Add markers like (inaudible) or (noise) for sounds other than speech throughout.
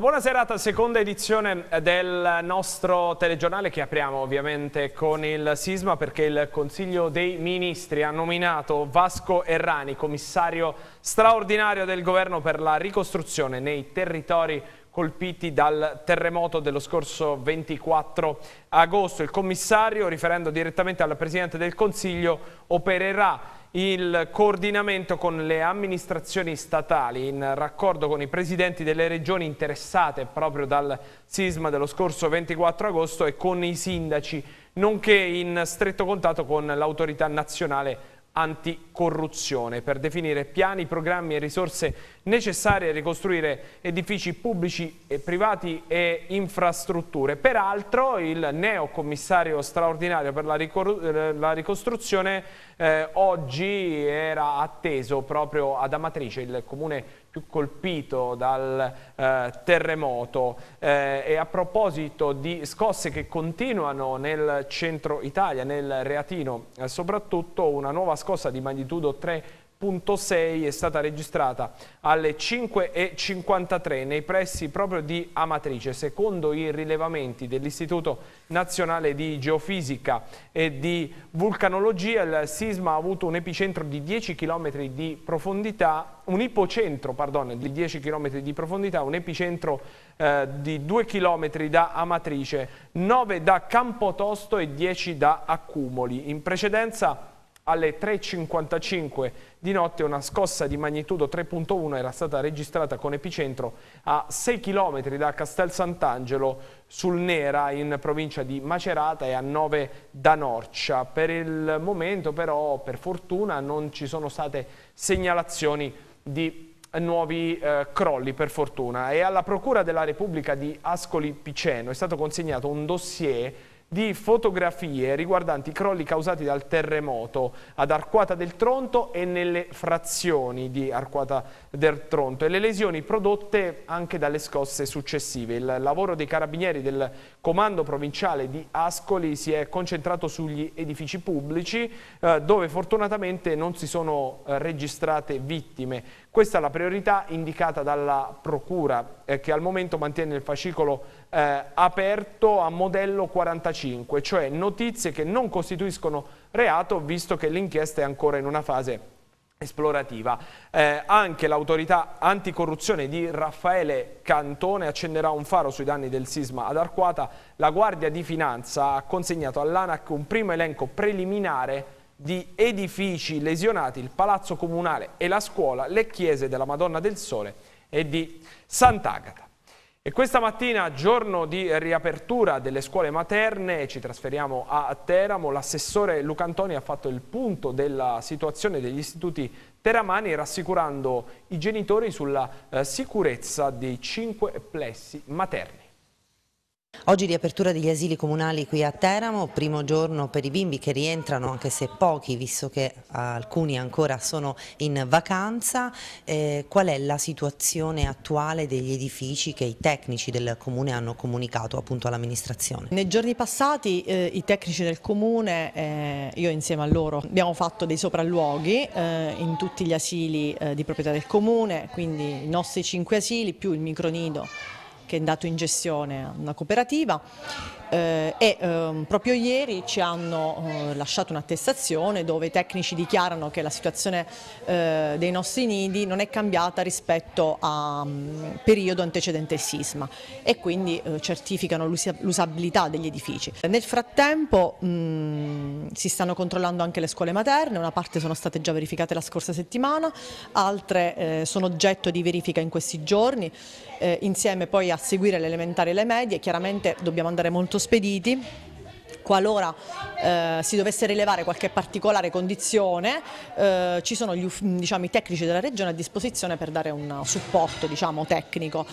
Una buona serata, seconda edizione del nostro telegiornale che apriamo ovviamente con il sisma perché il Consiglio dei Ministri ha nominato Vasco Errani, commissario straordinario del governo per la ricostruzione nei territori colpiti dal terremoto dello scorso 24 agosto. Il commissario, riferendo direttamente al Presidente del Consiglio, opererà il coordinamento con le amministrazioni statali in raccordo con i presidenti delle regioni interessate proprio dal sisma dello scorso 24 agosto e con i sindaci, nonché in stretto contatto con l'autorità nazionale anticorruzione per definire piani, programmi e risorse necessarie a ricostruire edifici pubblici e privati e infrastrutture. Peraltro il neo commissario straordinario per eh, la, ricostruzione eh, oggi era atteso proprio ad Amatrice, il comune più colpito dal eh, terremoto eh, e a proposito di scosse che continuano nel centro Italia, nel Reatino, eh, soprattutto una nuova scossa di magnitudo 3 6.6 è stata registrata alle 5.53 nei pressi proprio di Amatrice, secondo i rilevamenti dell'Istituto Nazionale di Geofisica e di Vulcanologia il sisma ha avuto un epicentro di 10 km di profondità, un ipocentro pardon, di 10 km di profondità, un epicentro eh, di 2 km da Amatrice, 9 da Campotosto e 10 da Accumoli. In precedenza alle 3.55 di notte una scossa di magnitudo 3.1 era stata registrata con epicentro a 6 km da Castel Sant'Angelo sul Nera in provincia di Macerata e a 9 da Norcia. Per il momento però per fortuna non ci sono state segnalazioni di nuovi eh, crolli per fortuna e alla Procura della Repubblica di Ascoli Piceno è stato consegnato un dossier di fotografie riguardanti i crolli causati dal terremoto ad Arquata del Tronto e nelle frazioni di Arquata del Tronto e le lesioni prodotte anche dalle scosse successive. Il lavoro dei carabinieri del comando provinciale di Ascoli si è concentrato sugli edifici pubblici eh, dove fortunatamente non si sono eh, registrate vittime. Questa è la priorità indicata dalla Procura eh, che al momento mantiene il fascicolo eh, aperto a modello 45, cioè notizie che non costituiscono reato visto che l'inchiesta è ancora in una fase esplorativa. Eh, anche l'autorità anticorruzione di Raffaele Cantone accenderà un faro sui danni del sisma ad Arquata. La Guardia di Finanza ha consegnato all'ANAC un primo elenco preliminare di edifici lesionati il Palazzo Comunale e la scuola, le chiese della Madonna del Sole e di Sant'Agata. E questa mattina, giorno di riapertura delle scuole materne, ci trasferiamo a Teramo, l'assessore Luca Antoni ha fatto il punto della situazione degli istituti teramani rassicurando i genitori sulla eh, sicurezza dei cinque plessi materni. Oggi riapertura degli asili comunali qui a Teramo, primo giorno per i bimbi che rientrano anche se pochi visto che alcuni ancora sono in vacanza, eh, qual è la situazione attuale degli edifici che i tecnici del comune hanno comunicato appunto all'amministrazione? Nei giorni passati eh, i tecnici del comune, eh, io insieme a loro, abbiamo fatto dei sopralluoghi eh, in tutti gli asili eh, di proprietà del comune, quindi i nostri cinque asili più il micronido che è andato in gestione a una cooperativa eh, e ehm, proprio ieri ci hanno eh, lasciato un'attestazione dove i tecnici dichiarano che la situazione eh, dei nostri nidi non è cambiata rispetto a mm, periodo antecedente sisma e quindi eh, certificano l'usabilità degli edifici. Nel frattempo mh, mm, si stanno controllando anche le scuole materne, una parte sono state già verificate la scorsa settimana, altre eh, sono oggetto di verifica in questi giorni, eh, insieme poi a seguire le elementari e le medie, chiaramente dobbiamo andare molto spediti qualora eh, si dovesse rilevare qualche particolare condizione eh, ci sono gli, diciamo, i tecnici della regione a disposizione per dare un supporto diciamo, tecnico.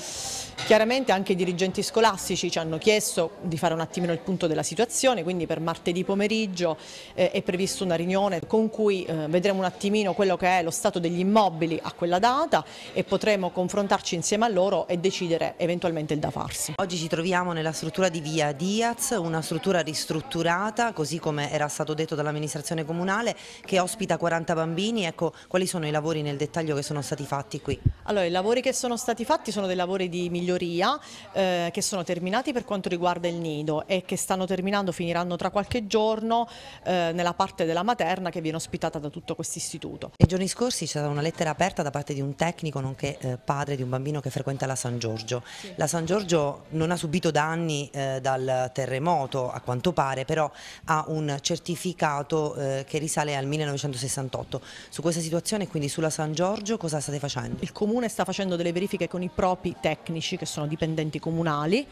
Chiaramente anche i dirigenti scolastici ci hanno chiesto di fare un attimino il punto della situazione, quindi per martedì pomeriggio eh, è prevista una riunione con cui eh, vedremo un attimino quello che è lo stato degli immobili a quella data e potremo confrontarci insieme a loro e decidere eventualmente il da farsi. Oggi ci troviamo nella struttura di via Diaz, una struttura ristrutturata strutturata, così come era stato detto dall'amministrazione comunale, che ospita 40 bambini. Ecco, quali sono i lavori nel dettaglio che sono stati fatti qui? Allora, i lavori che sono stati fatti sono dei lavori di miglioria eh, che sono terminati per quanto riguarda il nido e che stanno terminando, finiranno tra qualche giorno eh, nella parte della materna che viene ospitata da tutto questo istituto. Nei giorni scorsi c'è stata una lettera aperta da parte di un tecnico, nonché eh, padre di un bambino che frequenta la San Giorgio. Sì. La San Giorgio non ha subito danni eh, dal terremoto, a quanto pare fare, però ha un certificato eh, che risale al 1968. Su questa situazione, quindi sulla San Giorgio, cosa state facendo? Il Comune sta facendo delle verifiche con i propri tecnici, che sono dipendenti comunali.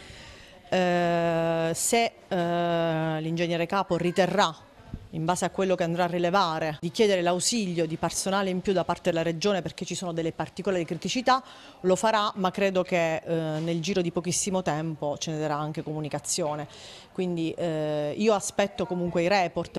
Eh, se eh, l'ingegnere capo riterrà in base a quello che andrà a rilevare, di chiedere l'ausilio di personale in più da parte della Regione perché ci sono delle particolari criticità, lo farà, ma credo che eh, nel giro di pochissimo tempo ce ne darà anche comunicazione. Quindi eh, io aspetto comunque i report.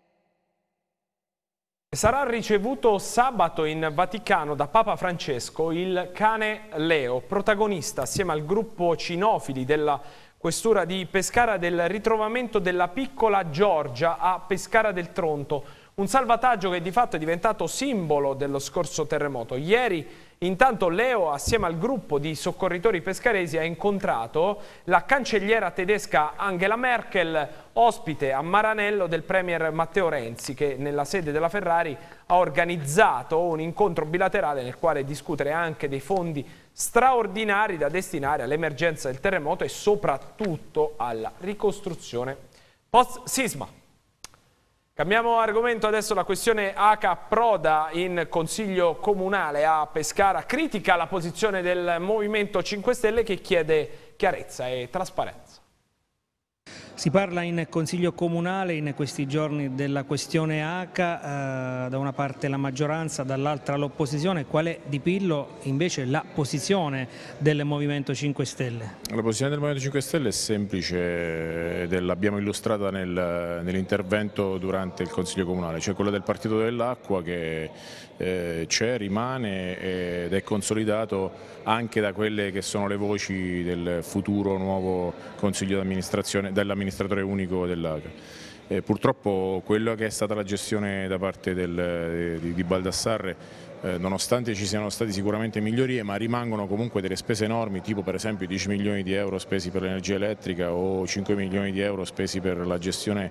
Sarà ricevuto sabato in Vaticano da Papa Francesco il cane Leo, protagonista assieme al gruppo cinofili della questura di Pescara del ritrovamento della piccola Giorgia a Pescara del Tronto, un salvataggio che di fatto è diventato simbolo dello scorso terremoto. Ieri intanto Leo assieme al gruppo di soccorritori pescaresi ha incontrato la cancelliera tedesca Angela Merkel, ospite a Maranello del premier Matteo Renzi che nella sede della Ferrari ha organizzato un incontro bilaterale nel quale discutere anche dei fondi straordinari da destinare all'emergenza del terremoto e soprattutto alla ricostruzione post-sisma. Cambiamo argomento adesso la questione H Proda in Consiglio Comunale a Pescara critica la posizione del Movimento 5 Stelle che chiede chiarezza e trasparenza. Si parla in Consiglio Comunale in questi giorni della questione ACA, eh, da una parte la maggioranza, dall'altra l'opposizione. Qual è di Pillo invece la posizione del Movimento 5 Stelle? La posizione del Movimento 5 Stelle è semplice ed l'abbiamo illustrata nel, nell'intervento durante il Consiglio Comunale, cioè quella del Partito dell'Acqua che eh, c'è, rimane ed è consolidato anche da quelle che sono le voci del futuro nuovo Consiglio d'amministrazione dell'amministrazione amministratore unico dell'ACA. Eh, purtroppo quella che è stata la gestione da parte del, eh, di, di Baldassarre eh, nonostante ci siano state sicuramente migliorie ma rimangono comunque delle spese enormi tipo per esempio 10 milioni di euro spesi per l'energia elettrica o 5 milioni di euro spesi per la gestione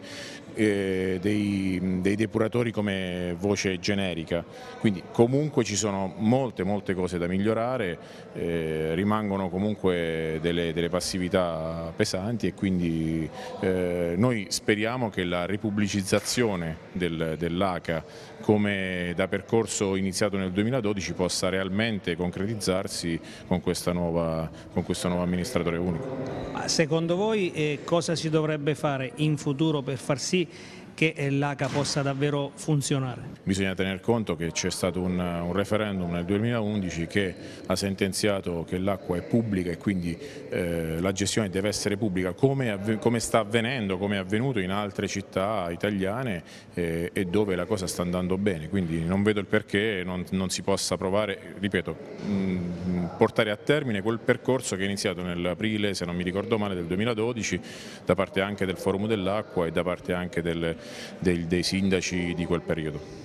eh, dei, dei, depuratori come voce generica. Quindi comunque ci sono molte molte cose da migliorare, eh, rimangono comunque delle, delle, passività pesanti e quindi eh, noi speriamo che la ripubblicizzazione del, dell'ACA come da percorso iniziato nel 2012 possa realmente concretizzarsi con, nuova, con questo nuovo amministratore unico. Secondo voi eh, cosa si dovrebbe fare in futuro per far sì che l'ACA possa davvero funzionare. Bisogna tener conto che c'è stato un, un, referendum nel 2011 che ha sentenziato che l'acqua è pubblica e quindi eh, la gestione deve essere pubblica come, come, sta avvenendo, come è avvenuto in altre città italiane eh, e dove la cosa sta andando bene, quindi non vedo il perché non, non si possa provare, ripeto, mh, mm, portare a termine quel percorso che è iniziato nell'aprile, se non mi ricordo male, del 2012 da parte anche del Forum dell'Acqua e da parte anche del dei, dei sindaci di quel periodo.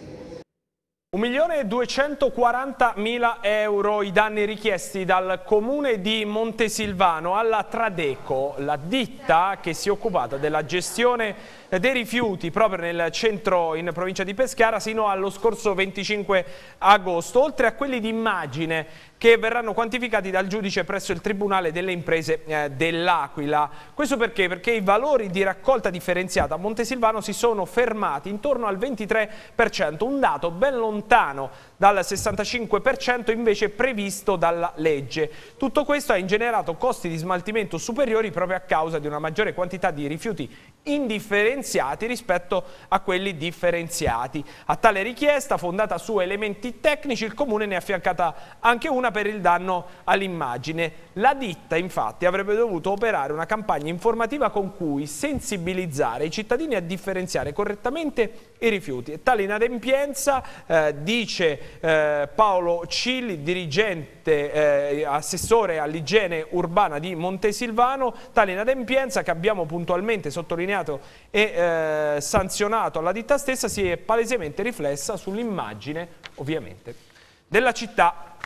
1.240.000 euro i danni richiesti dal comune di Montesilvano alla Tradeco, la ditta che si è occupata della gestione dei rifiuti proprio nel centro in provincia di Peschiara sino allo scorso 25 agosto, oltre a quelli di immagine che verranno quantificati dal giudice presso il Tribunale delle Imprese eh, dell'Aquila. Questo perché? Perché i valori di raccolta differenziata a Montesilvano si sono fermati intorno al 23%, un dato ben lontano dal 65% invece previsto dalla legge. Tutto questo ha ingenerato costi di smaltimento superiori proprio a causa di una maggiore quantità di rifiuti indifferenziati rispetto a quelli differenziati. A tale richiesta, fondata su elementi tecnici, il Comune ne ha affiancata anche una per il danno all'immagine. La ditta infatti avrebbe dovuto operare una campagna informativa con cui sensibilizzare i cittadini a differenziare correttamente i rifiuti. E tale inadempienza, eh, dice eh, Paolo Cilli, dirigente eh, assessore all'igiene urbana di Montesilvano, tale inadempienza che abbiamo puntualmente sottolineato e eh, sanzionato alla ditta stessa si è palesemente riflessa sull'immagine, ovviamente, della città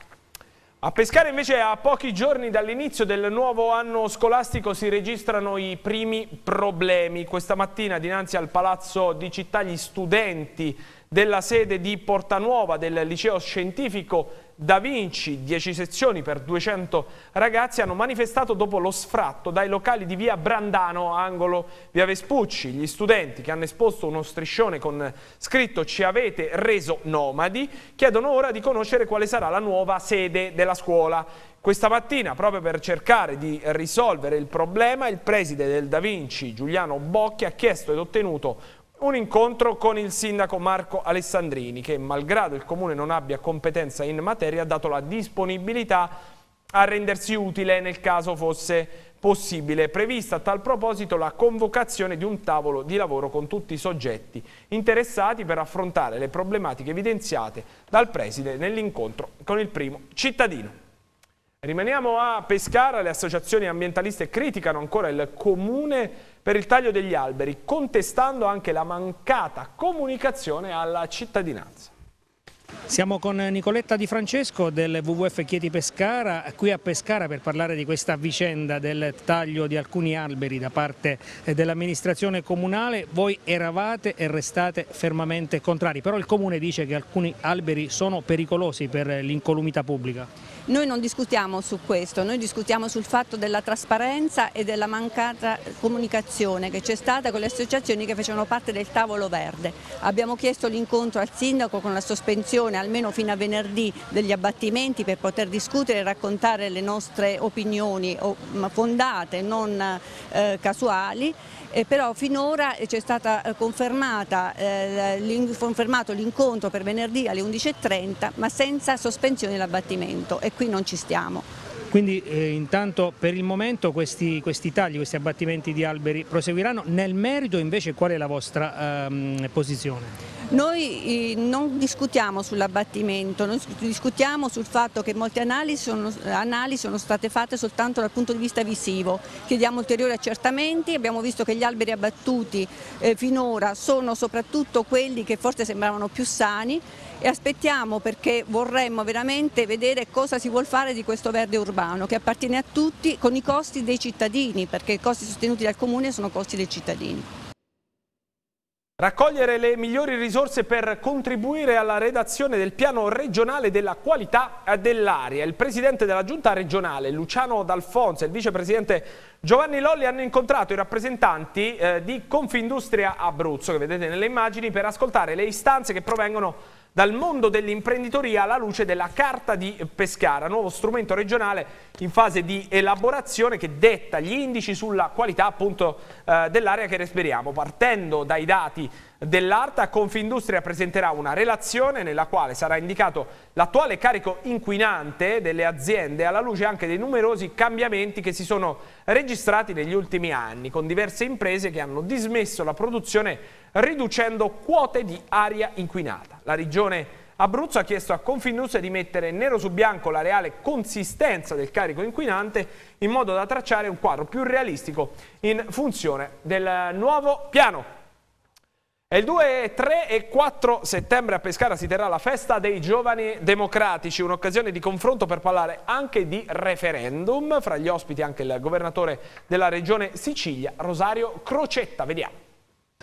a pescare invece a pochi giorni dall'inizio del nuovo anno scolastico si registrano i primi problemi. Questa mattina dinanzi al Palazzo di Città gli studenti della sede di Portanuova del liceo scientifico da Vinci, 10 sezioni per 200 ragazzi, hanno manifestato dopo lo sfratto dai locali di via Brandano, angolo via Vespucci. Gli studenti che hanno esposto uno striscione con scritto ci avete reso nomadi, chiedono ora di conoscere quale sarà la nuova sede della scuola. Questa mattina, proprio per cercare di risolvere il problema, il preside del Da Vinci, Giuliano Bocchi, ha chiesto ed ottenuto un incontro con il sindaco Marco Alessandrini che malgrado il comune non abbia competenza in materia ha dato la disponibilità a rendersi utile nel caso fosse possibile. Prevista a tal proposito la convocazione di un tavolo di lavoro con tutti i soggetti interessati per affrontare le problematiche evidenziate dal preside nell'incontro con il primo cittadino. Rimaniamo a Pescara, le associazioni ambientaliste criticano ancora il comune per il taglio degli alberi, contestando anche la mancata comunicazione alla cittadinanza. Siamo con Nicoletta Di Francesco del WWF Chieti Pescara, qui a Pescara per parlare di questa vicenda del taglio di alcuni alberi da parte eh, dell'amministrazione comunale. Voi eravate e restate fermamente contrari, però il comune dice che alcuni alberi sono pericolosi per l'incolumità pubblica. Noi non discutiamo su questo, noi discutiamo sul fatto della trasparenza e della mancata comunicazione che c'è stata con le associazioni che facevano parte del tavolo verde. Abbiamo chiesto l'incontro al sindaco con la sospensione almeno fino a venerdì degli abbattimenti per poter discutere e raccontare le nostre opinioni fondate, non eh, casuali eh, però finora eh, c'è stato eh, eh, confermato l'incontro per venerdì alle 11.30 ma senza sospensione dell'abbattimento e qui non ci stiamo. Quindi eh, intanto per il momento questi, questi, tagli, questi abbattimenti di alberi proseguiranno. Nel merito invece qual è la vostra ehm, posizione? Noi non discutiamo sull'abbattimento, noi discutiamo sul fatto che molte analisi sono, analisi sono, state fatte soltanto dal punto di vista visivo. Chiediamo ulteriori accertamenti, abbiamo visto che gli alberi abbattuti eh, finora sono soprattutto quelli che forse sembravano più sani e aspettiamo perché vorremmo veramente vedere cosa si vuol fare di questo verde urbano che appartiene a tutti con i costi dei cittadini perché i costi sostenuti dal comune sono costi dei cittadini. Raccogliere le migliori risorse per contribuire alla redazione del piano regionale della qualità dell'aria. Il presidente della giunta regionale Luciano D'Alfonso e il vicepresidente Giovanni Lolli hanno incontrato i rappresentanti eh, di Confindustria Abruzzo, che vedete nelle immagini, per ascoltare le istanze che provengono dal mondo dell'imprenditoria alla luce della Carta di Pescara, nuovo strumento regionale in fase di elaborazione che detta gli indici sulla qualità appunto eh, dell'area che respiriamo. Partendo dai dati dell'ARTA, Confindustria presenterà una relazione nella quale sarà indicato l'attuale carico inquinante delle aziende alla luce anche dei numerosi cambiamenti che si sono registrati negli ultimi anni, con diverse imprese che hanno dismesso la produzione riducendo quote di aria inquinata. La regione Abruzzo ha chiesto a Confindustria di mettere nero su bianco la reale consistenza del carico inquinante in modo da tracciare un quadro più realistico in funzione del nuovo piano. E il 2, 3 e 4 settembre a Pescara si terrà la festa dei giovani democratici, un'occasione di confronto per parlare anche di referendum, fra gli ospiti anche il governatore della regione Sicilia, Rosario Crocetta. Vediamo.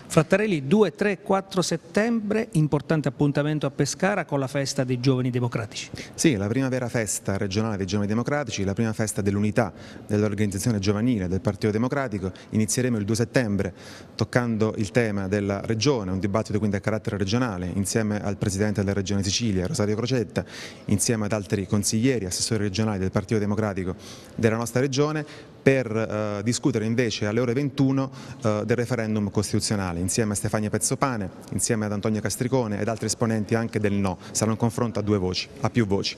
Frattarelli 2, 3, 4 settembre, importante appuntamento a Pescara con la festa dei giovani democratici. Sì, la primavera festa regionale dei giovani democratici, la prima festa dell'unità dell'organizzazione giovanile del Partito Democratico. Inizieremo il 2 settembre toccando il tema della regione, un dibattito quindi a carattere regionale, insieme al Presidente della Regione Sicilia, Rosario Crocetta, insieme ad altri consiglieri, assessori regionali del Partito Democratico della nostra regione, per eh, discutere invece alle ore 21 eh, del referendum costituzionale insieme a Stefania Pezzopane, insieme ad Antonio Castricone ed altri esponenti anche del no. Sarà un confronto a due voci, a più voci.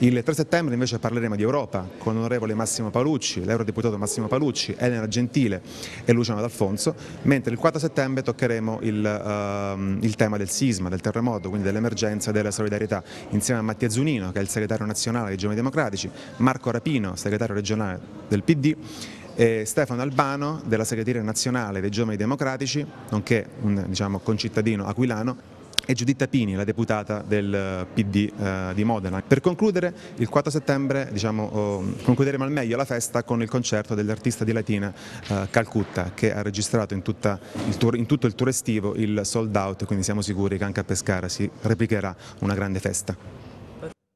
Il 3 settembre invece parleremo di Europa con l'onorevole Massimo Palucci, l'eurodeputato Massimo Palucci, Elena Gentile e Luciano D'Alfonso, mentre il 4 settembre toccheremo il, uh, il tema del sisma, del terremoto, quindi dell'emergenza e della solidarietà, insieme a Mattia Zunino che è il segretario nazionale dei Giovani Democratici, Marco Rapino, segretario regionale del PD e eh, Stefano Albano della segretaria nazionale dei giovani democratici, nonché un diciamo, concittadino aquilano, e Giuditta Pini, la deputata del eh, PD eh, di Modena. Per concludere, il 4 settembre diciamo, oh, concluderemo al meglio la festa con il concerto dell'artista di Latina eh, Calcutta che ha registrato in, il tour, in tutto il tour estivo il sold out, quindi siamo sicuri che anche a Pescara si replicherà una grande festa.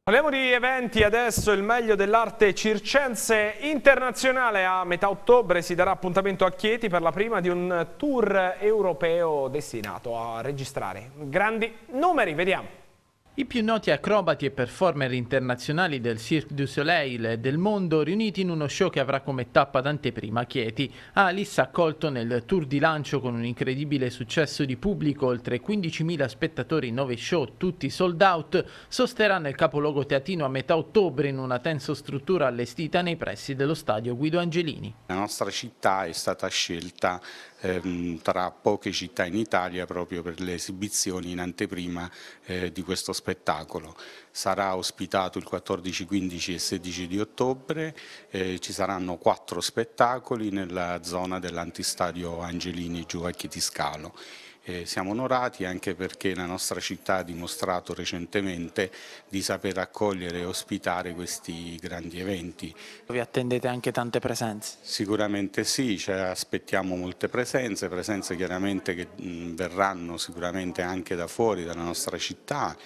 Parliamo di eventi, adesso il meglio dell'arte circense internazionale. A metà ottobre si darà appuntamento a Chieti per la prima di un tour europeo destinato a registrare grandi numeri. Vediamo. I più noti acrobati e performer internazionali del Cirque du Soleil e del mondo riuniti in uno show che avrà come tappa d'anteprima Chieti. Alice ha accolto nel tour di lancio con un incredibile successo di pubblico, oltre 15.000 spettatori in 9 show, tutti sold out, sosterrà nel capoluogo teatino a metà ottobre in una tenso struttura allestita nei pressi dello stadio Guido Angelini. La nostra città è stata scelta ehm, tra poche città in Italia proprio per le esibizioni in anteprima eh, di questo spettacolo sarà ospitato il 14, 15 e 16 di ottobre, eh, ci saranno quattro spettacoli nella zona dell'antistadio Angelini Giovacchi Tiscalo. Eh, siamo onorati anche perché la nostra città ha dimostrato recentemente di saper accogliere e ospitare questi grandi eventi. Vi attendete anche tante presenze? Sicuramente sì, cioè aspettiamo molte presenze, presenze chiaramente che mh, verranno sicuramente anche da fuori, dalla nostra città,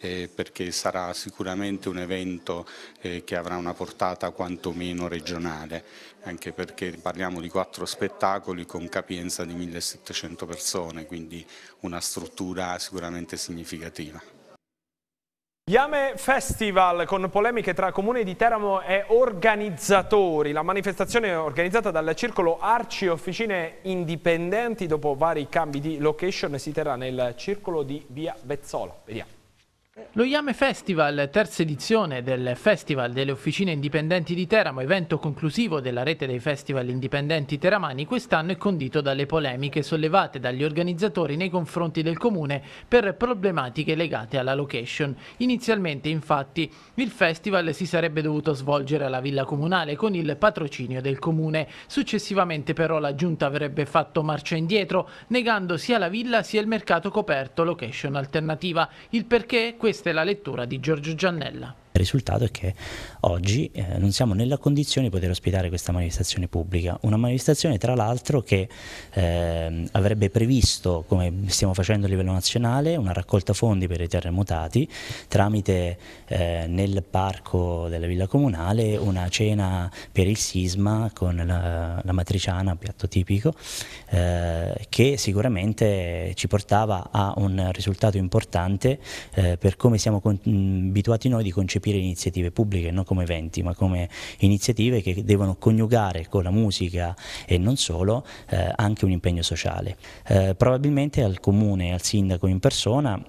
eh, perché sarà sicuramente un evento eh, che avrà una portata quantomeno regionale, anche perché parliamo di quattro spettacoli con capienza di 1700 persone, quindi una struttura sicuramente significativa. Yame Festival con polemiche tra Comune di Teramo e organizzatori. La manifestazione è organizzata dal Circolo Arci Officine Indipendenti dopo vari cambi di location si terrà nel Circolo di Via Vezzola. Vediamo. Lo Iame Festival, terza edizione del Festival delle Officine Indipendenti di Teramo, evento conclusivo della rete dei festival indipendenti teramani, quest'anno è condito dalle polemiche sollevate dagli organizzatori nei confronti del comune per problematiche legate alla location. Inizialmente, infatti, il festival si sarebbe dovuto svolgere alla Villa Comunale con il patrocinio del comune. Successivamente, però, la giunta avrebbe fatto marcia indietro, negando sia la villa sia il mercato coperto location alternativa. Il perché? Questo questa è la lettura di Giorgio Giannella risultato è che oggi eh, non siamo nella condizione di poter ospitare questa manifestazione pubblica, una manifestazione tra l'altro che eh, avrebbe previsto, come stiamo facendo a livello nazionale, una raccolta fondi per i terremotati tramite eh, nel parco della Villa Comunale una cena per il sisma con la, la matriciana, piatto tipico, eh, che sicuramente ci portava a un risultato importante eh, per come siamo abituati noi di concepire capire iniziative pubbliche non come eventi ma come iniziative che devono coniugare con la musica e non solo eh, anche un impegno sociale. Eh, probabilmente al comune e al sindaco in persona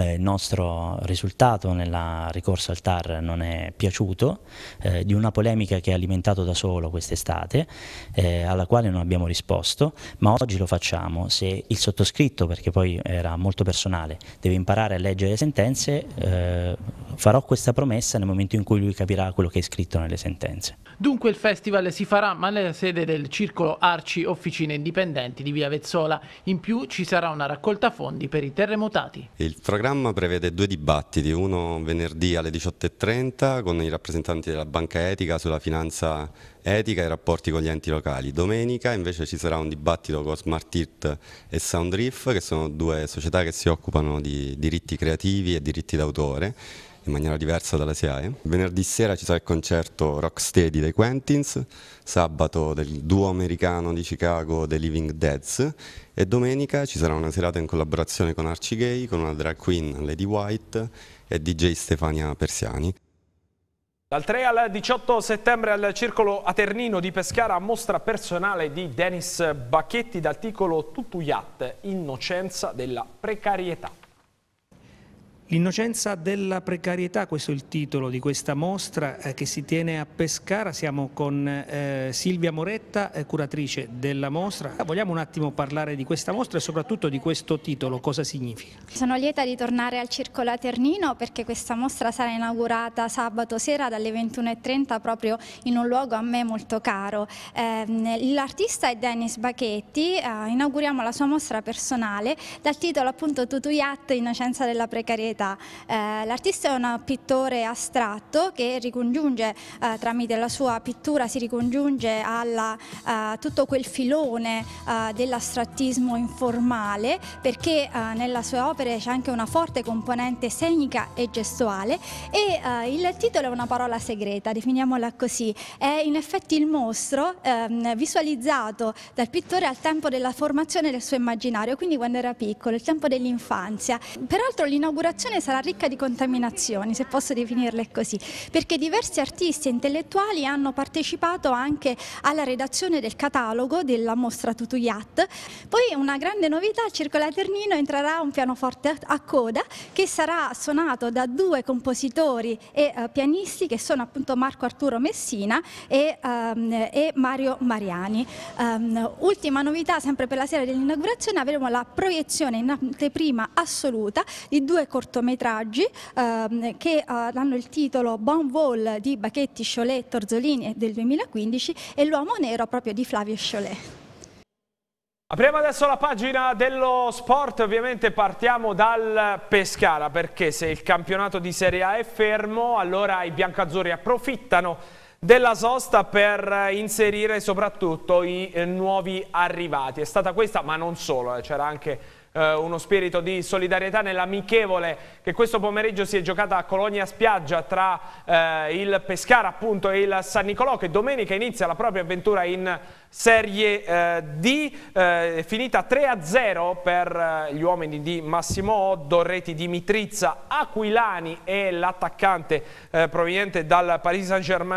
il nostro risultato nella ricorsa al TAR non è piaciuto, eh, di una polemica che ha alimentato da solo quest'estate, eh, alla quale non abbiamo risposto, ma oggi lo facciamo. Se il sottoscritto, perché poi era molto personale, deve imparare a leggere le sentenze, eh, farò questa promessa nel momento in cui lui capirà quello che è scritto nelle sentenze. Dunque il festival si farà ma nella sede del circolo Arci Officine Indipendenti di Via Vezzola. In più ci sarà una raccolta fondi per i terremotati. Il programma programma prevede due dibattiti, uno venerdì alle 18.30 con i rappresentanti della banca etica sulla finanza etica e i rapporti con gli enti locali. Domenica invece ci sarà un dibattito con Smart Earth e Soundriff che sono due società che si occupano di diritti creativi e diritti d'autore in maniera diversa dalla SIAE. Venerdì sera ci sarà il concerto Rocksteady dei Quentins, sabato del duo americano di Chicago The Living Deads e domenica ci sarà una serata in collaborazione con Archie Gay, con una drag queen Lady White e DJ Stefania Persiani. Dal 3 al 18 settembre al Circolo Aternino di Pescara mostra personale di Dennis Bacchetti dal titolo Tutto Innocenza della precarietà. L'innocenza della precarietà, questo è il titolo di questa mostra eh, che si tiene a Pescara, siamo con eh, Silvia Moretta, eh, curatrice della mostra. Ah, vogliamo un attimo parlare di questa mostra e soprattutto di questo titolo, cosa significa? Sono lieta di tornare al Circo Laternino perché questa mostra sarà inaugurata sabato sera dalle 21.30 proprio in un luogo a me molto caro. Ehm, l'artista è Dennis Bachetti, inauguriamo la sua mostra personale dal titolo appunto Tutu Yacht, Innocenza della precarietà realtà. Eh, l'artista è un pittore astratto che ricongiunge eh, tramite la sua pittura si ricongiunge a eh, tutto quel filone eh, dell'astrattismo informale perché eh, nella sua opera c'è anche una forte componente scenica e gestuale e eh, il titolo è una parola segreta, definiamola così. È in effetti il mostro ehm, visualizzato dal pittore al tempo della formazione del suo immaginario, quindi quando era piccolo, il tempo dell'infanzia. Peraltro l'inaugurazione manifestazione sarà ricca di contaminazioni, se posso definirle così, perché diversi artisti e intellettuali hanno partecipato anche alla redazione del catalogo della mostra Tutuyat. Poi una grande novità, al Circo Laternino entrerà un pianoforte a coda che sarà suonato da due compositori e uh, pianisti che sono appunto Marco Arturo Messina e, um, e Mario Mariani. Um, ultima novità, sempre per la sera dell'inaugurazione, avremo la proiezione in anteprima assoluta di due cortometraggi cortometraggi ehm, che hanno eh, il titolo Bon Vol di Bacchetti, Cholet, Torzolini eh, del 2015 e L'uomo nero proprio di Flavio Cholet. Apriamo adesso la pagina dello sport, ovviamente partiamo dal Pescara perché se il campionato di Serie A è fermo allora i biancazzurri approfittano della sosta per inserire soprattutto i eh, nuovi arrivati. È stata questa ma non solo, c'era anche eh, uno spirito di solidarietà nell'amichevole che questo pomeriggio si è giocata a Colonia Spiaggia tra eh, il Pescara appunto, e il San Nicolò che domenica inizia la propria avventura in Serie eh, D, eh, finita 3-0 per eh, gli uomini di Massimo Oddo, reti di Mitrizza, Aquilani e l'attaccante eh, proveniente dal Paris Saint-Germain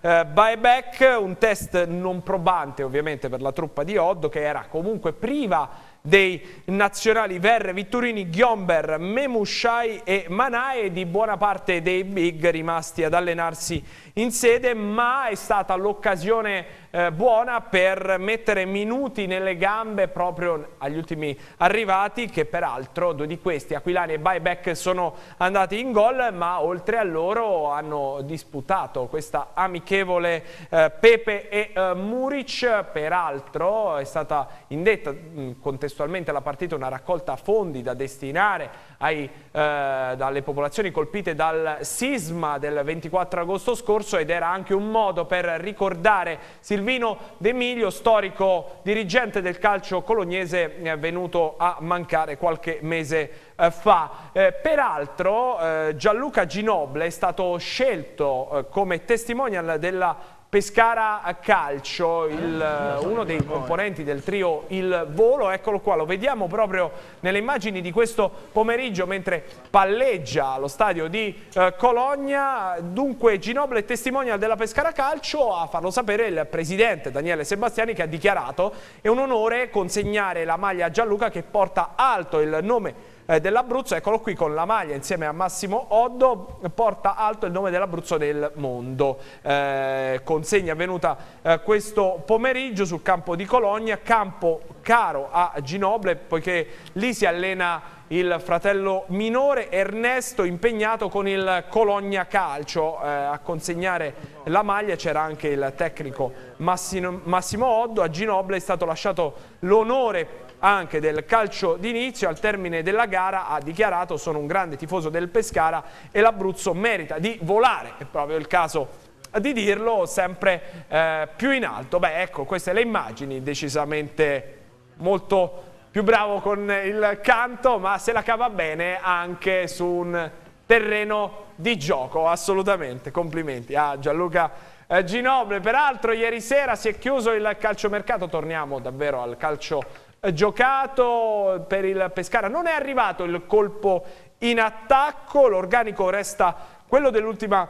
Buyback, eh, un test non probante ovviamente per la truppa di Oddo che era comunque priva dei nazionali Verre, Vitturini, Ghiomber, Memushai e Manae e di buona parte dei big rimasti ad allenarsi in sede, ma è stata l'occasione eh, buona per mettere minuti nelle gambe proprio agli ultimi arrivati che peraltro due di questi, Aquilani e Buyback, sono andati in gol ma oltre a loro hanno disputato questa amichevole eh, Pepe e eh, Muric, peraltro è stata indetta mh, mm, contestualmente alla partita una raccolta fondi da destinare ai, eh, dalle popolazioni colpite dal sisma del 24 agosto scorso ed era anche un modo per ricordare Silvino D'Emiglio, storico dirigente del calcio colognese eh, venuto a mancare qualche mese eh, fa. Eh, peraltro eh, Gianluca Ginoble è stato scelto come testimonial della Pescara Calcio, il, eh, uno dei componenti del trio Il Volo, eccolo qua, lo vediamo proprio nelle immagini di questo pomeriggio mentre palleggia allo stadio di eh, Cologna, dunque Ginoble testimonial della Pescara Calcio a farlo sapere il presidente Daniele Sebastiani che ha dichiarato è un onore consegnare la maglia a Gianluca che porta alto il nome eh, dell'Abruzzo, eccolo qui con la maglia insieme a Massimo Oddo, porta alto il nome dell'Abruzzo nel mondo. Eh, consegna avvenuta eh, questo pomeriggio sul campo di Cologna, campo caro a Ginoble poiché lì si allena il fratello minore Ernesto impegnato con il Cologna Calcio eh, a consegnare la maglia c'era anche il tecnico Massimo, Massimo Oddo a Ginoble è stato lasciato l'onore anche del calcio d'inizio, al termine della gara ha dichiarato sono un grande tifoso del Pescara e l'Abruzzo merita di volare, è proprio il caso di dirlo, sempre eh, più in alto. Beh ecco, queste le immagini, decisamente molto più bravo con il canto, ma se la cava bene anche su un terreno di gioco, assolutamente. Complimenti a Gianluca eh, Ginoble. Peraltro ieri sera si è chiuso il calciomercato, torniamo davvero al calcio eh, giocato per il Pescara, non è arrivato il colpo in attacco, l'organico resta quello dell'ultima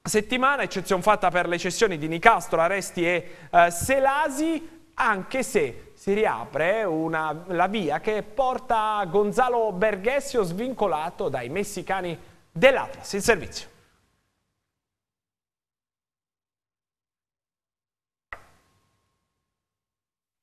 settimana, eccezione fatta per le cessioni di Nicastro, Aresti e eh, Selasi, anche se si riapre una, la via che porta Gonzalo Berghessio svincolato dai messicani dell'Atlas. Il servizio.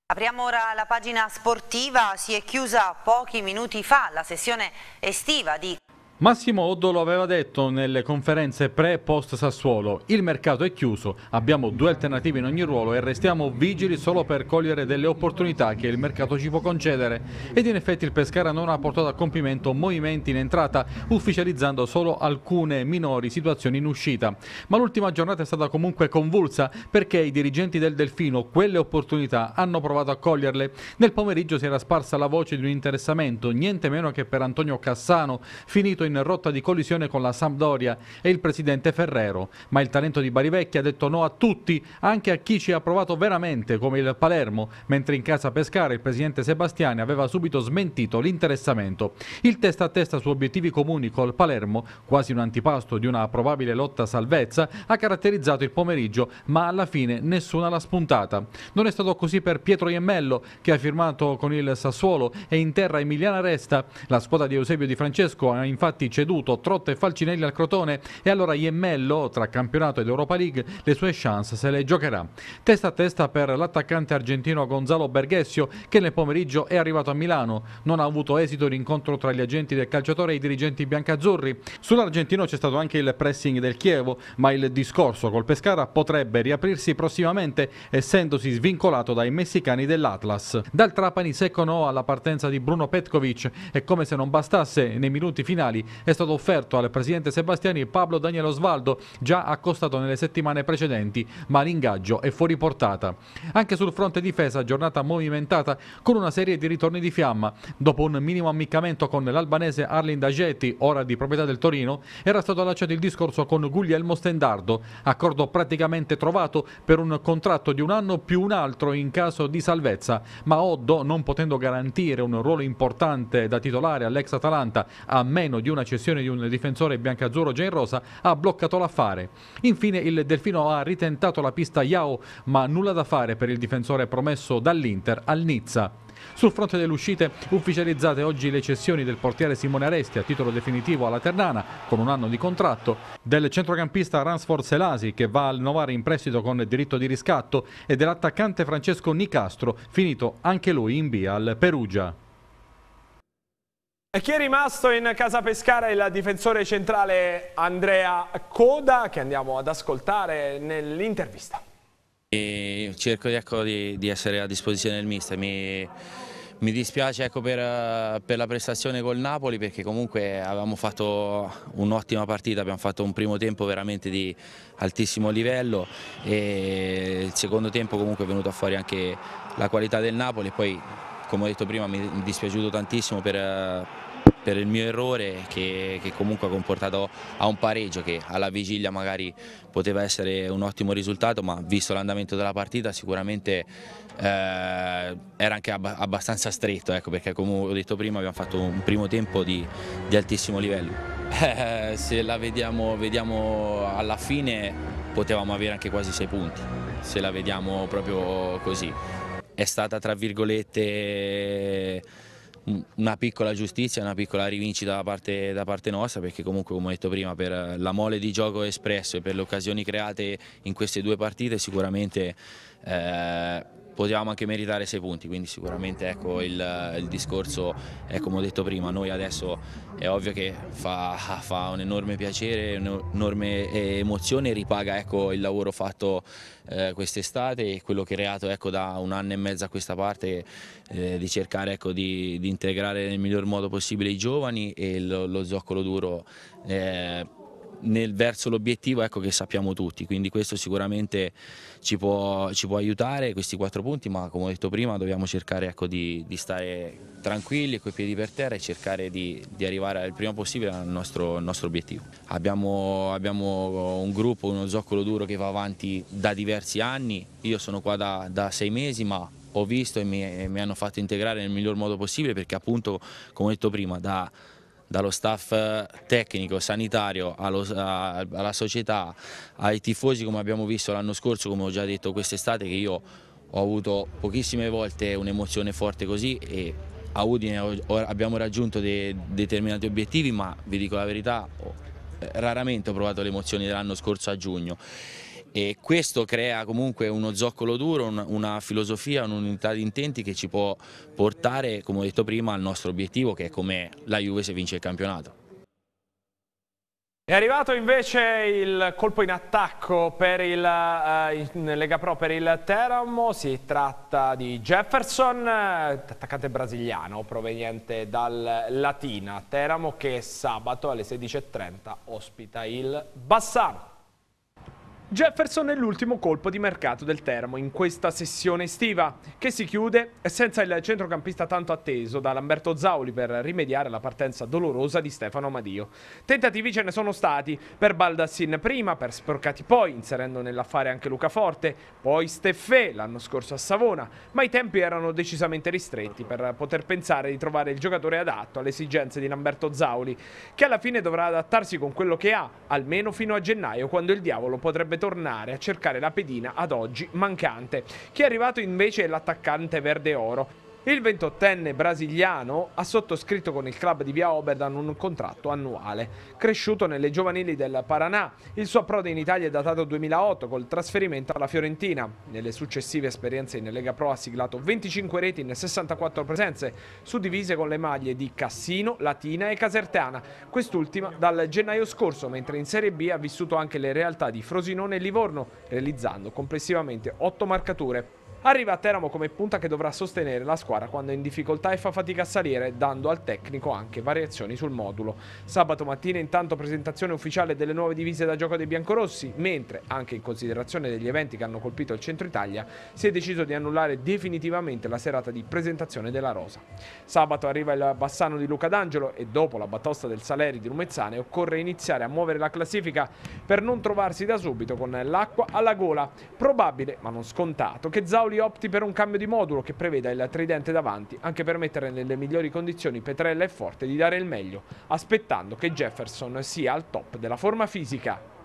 Apriamo ora la pagina sportiva, si è chiusa pochi minuti fa la sessione estiva di Massimo Oddo lo aveva detto nelle conferenze pre e post Sassuolo, il mercato è chiuso, abbiamo due alternative in ogni ruolo e restiamo vigili solo per cogliere delle opportunità che il mercato ci può concedere ed in effetti il Pescara non ha portato a compimento movimenti in entrata ufficializzando solo alcune minori situazioni in uscita, ma l'ultima giornata è stata comunque convulsa perché i dirigenti del Delfino quelle opportunità hanno provato a coglierle, nel pomeriggio si era sparsa la voce di un interessamento niente meno che per Antonio Cassano finito in in rotta di collisione con la Sampdoria e il presidente Ferrero, ma il talento di Barivecchi ha detto no a tutti, anche a chi ci ha provato veramente come il Palermo, mentre in casa Pescara il presidente Sebastiani aveva subito smentito l'interessamento. Il testa a testa su obiettivi comuni col Palermo, quasi un antipasto di una probabile lotta salvezza, ha caratterizzato il pomeriggio, ma alla fine nessuna l'ha spuntata. Non è stato così per Pietro Iemmello, che ha firmato con il Sassuolo e in terra emiliana resta. La squadra di Eusebio Di Francesco ha infatti infatti ceduto Trotta e Falcinelli al Crotone e allora Iemmello, tra campionato ed Europa League, le sue chance se le giocherà. Testa a testa per l'attaccante argentino Gonzalo Berghessio che nel pomeriggio è arrivato a Milano. Non ha avuto esito l'incontro tra gli agenti del calciatore e i dirigenti biancazzurri. Sull'argentino c'è stato anche il pressing del Chievo, ma il discorso col Pescara potrebbe riaprirsi prossimamente essendosi svincolato dai messicani dell'Atlas. Dal Trapani secco no alla partenza di Bruno Petkovic e come se non bastasse nei minuti finali è stato offerto al presidente Sebastiani Pablo Daniel Osvaldo, già accostato nelle settimane precedenti, ma l'ingaggio è fuori portata. Anche sul fronte difesa, giornata movimentata con una serie di ritorni di fiamma. Dopo un minimo ammiccamento con l'albanese Arlin Dagetti, ora di proprietà del Torino, era stato allacciato il discorso con Guglielmo Stendardo, accordo praticamente trovato per un contratto di un anno più un altro in caso di salvezza, ma Oddo, non potendo garantire un ruolo importante da titolare all'ex Atalanta a meno di un una cessione di un difensore biancazzurro già in rosa ha bloccato l'affare. Infine il Delfino ha ritentato la pista Yao, ma nulla da fare per il difensore promesso dall'Inter al Nizza. Sul fronte delle uscite ufficializzate oggi le cessioni del portiere Simone Aresti a titolo definitivo alla Ternana con un anno di contratto, del centrocampista Ransford Selasi che va al Novare in prestito con diritto di riscatto e dell'attaccante Francesco Nicastro finito anche lui in via al Perugia chi è rimasto in casa Pescara è il difensore centrale Andrea Coda che andiamo ad ascoltare nell'intervista. Cerco ecco, di, di, essere a disposizione del mister, mi, mi dispiace ecco, per, per, la prestazione col Napoli perché comunque avevamo fatto un'ottima partita, abbiamo fatto un primo tempo veramente di altissimo livello e il secondo tempo comunque è venuta fuori anche la qualità del Napoli e poi come ho detto prima mi è dispiaciuto tantissimo per, per il mio errore che, che, comunque ha comportato a un pareggio che alla vigilia magari poteva essere un ottimo risultato ma visto l'andamento della partita sicuramente eh, era anche abbastanza stretto ecco, perché come ho detto prima abbiamo fatto un primo tempo di, di altissimo livello. Eh, (laughs) se la vediamo, vediamo alla fine potevamo avere anche quasi sei punti, se la vediamo proprio così. È stata tra virgolette una piccola giustizia, una piccola rivincita da parte, da parte, nostra perché comunque come ho detto prima per la mole di gioco espresso e per le occasioni create in queste due partite sicuramente eh, potevamo anche meritare sei punti, quindi sicuramente ecco, il, il, discorso è come ho detto prima, noi adesso è ovvio che fa, fa un enorme piacere, un'enorme eh, emozione, ripaga ecco, il lavoro fatto eh, quest'estate e quello creato ecco, da un anno e mezzo a questa parte eh, di cercare ecco, di, di, integrare nel miglior modo possibile i giovani e lo, lo zoccolo duro eh, nel, verso l'obiettivo ecco, che sappiamo tutti, quindi questo sicuramente ci può, ci può, aiutare questi quattro punti, ma come ho detto prima dobbiamo cercare ecco, di, di, stare tranquilli coi piedi per terra e cercare di, di arrivare il prima possibile al nostro, nostro obiettivo. Abbiamo, abbiamo, un gruppo, uno zoccolo duro che va avanti da diversi anni, io sono qua da, da sei mesi ma ho visto e mi, mi hanno fatto integrare nel miglior modo possibile perché appunto come ho detto prima da dallo staff eh, tecnico, sanitario, allo, alla società, ai tifosi come abbiamo visto l'anno scorso, come ho già detto quest'estate, che io ho avuto pochissime volte un'emozione forte così e a Udine abbiamo raggiunto de, determinati obiettivi, ma vi dico la verità, eh, raramente ho provato le emozioni dell'anno scorso a giugno e questo crea comunque uno zoccolo duro, un, una filosofia, un'unità di intenti che ci può portare, come ho detto prima, al nostro obiettivo che è come la Juve se vince il campionato. È arrivato invece il colpo in attacco per il eh, Lega Pro per il Teramo, si tratta di Jefferson, eh, attaccante brasiliano proveniente dal Latina, Teramo che sabato alle 16.30 ospita il Bassano. Jefferson è l'ultimo colpo di mercato del Teramo in questa sessione estiva, che si chiude senza il centrocampista tanto atteso da Lamberto Zauli per rimediare la partenza dolorosa di Stefano Amadio. Tentativi ce ne sono stati per Baldassin prima, per Sporcati poi, inserendo nell'affare anche Luca Forte, poi Steffè l'anno scorso a Savona, ma i tempi erano decisamente ristretti per poter pensare di trovare il giocatore adatto alle esigenze di Lamberto Zauli, che alla fine dovrà adattarsi con quello che ha, almeno fino a gennaio, quando il diavolo potrebbe dovrebbe tornare a cercare la pedina ad oggi mancante. Chi è arrivato invece è l'attaccante verde-oro, il 28enne brasiliano ha sottoscritto con il club di Via Oberdan un contratto annuale. Cresciuto nelle giovanili del Paranà, il suo approdo in Italia è datato 2008 col trasferimento alla Fiorentina. Nelle successive esperienze in Lega Pro ha siglato 25 reti in 64 presenze, suddivise con le maglie di Cassino, Latina e Casertana, quest'ultima dal gennaio scorso, mentre in Serie B ha vissuto anche le realtà di Frosinone e Livorno, realizzando complessivamente 8 marcature. Arriva a Teramo come punta che dovrà sostenere la squadra quando è in difficoltà e fa fatica a salire, dando al tecnico anche variazioni sul modulo. Sabato mattina intanto presentazione ufficiale delle nuove divise da gioco dei biancorossi, mentre anche in considerazione degli eventi che hanno colpito il centro Italia, si è deciso di annullare definitivamente la serata di presentazione della rosa. Sabato arriva il Bassano di Luca D'Angelo e dopo la batosta del Saleri di Lumezzane occorre iniziare a muovere la classifica per non trovarsi da subito con l'acqua alla gola. Probabile, ma non scontato, che Zao Paoli opti per un cambio di modulo che preveda il tridente davanti, anche per mettere nelle migliori condizioni Petrella e Forte di dare il meglio, aspettando che Jefferson sia al top della forma fisica.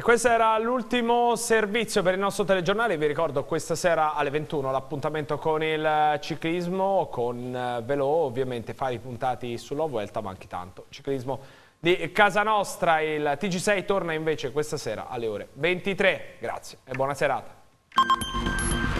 Questo era l'ultimo servizio per il nostro telegiornale, vi ricordo questa sera alle 21 l'appuntamento con il ciclismo, con eh, Velo ovviamente, fare i puntati sulla Vuelta ma anche tanto. Ciclismo di Casa Nostra. Il TG6 torna invece questa sera alle ore 23. Grazie e buona serata.